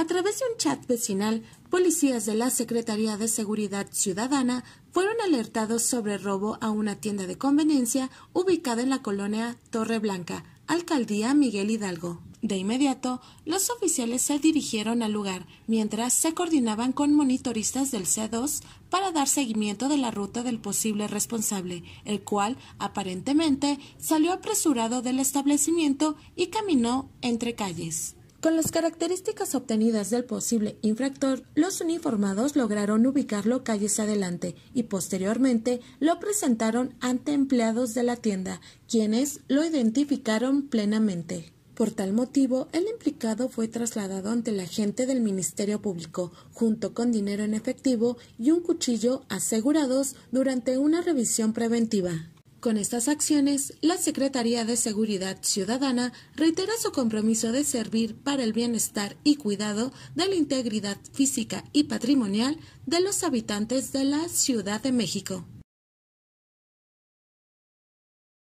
A través de un chat vecinal, policías de la Secretaría de Seguridad Ciudadana fueron alertados sobre robo a una tienda de conveniencia ubicada en la colonia Torre Blanca, Alcaldía Miguel Hidalgo. De inmediato, los oficiales se dirigieron al lugar, mientras se coordinaban con monitoristas del C2 para dar seguimiento de la ruta del posible responsable, el cual, aparentemente, salió apresurado del establecimiento y caminó entre calles. Con las características obtenidas del posible infractor, los uniformados lograron ubicarlo calles adelante y posteriormente lo presentaron ante empleados de la tienda, quienes lo identificaron plenamente. Por tal motivo, el implicado fue trasladado ante la agente del Ministerio Público, junto con dinero en efectivo y un cuchillo asegurados durante una revisión preventiva. Con estas acciones, la Secretaría de Seguridad Ciudadana reitera su compromiso de servir para el bienestar y cuidado de la integridad física y patrimonial de los habitantes de la Ciudad de México.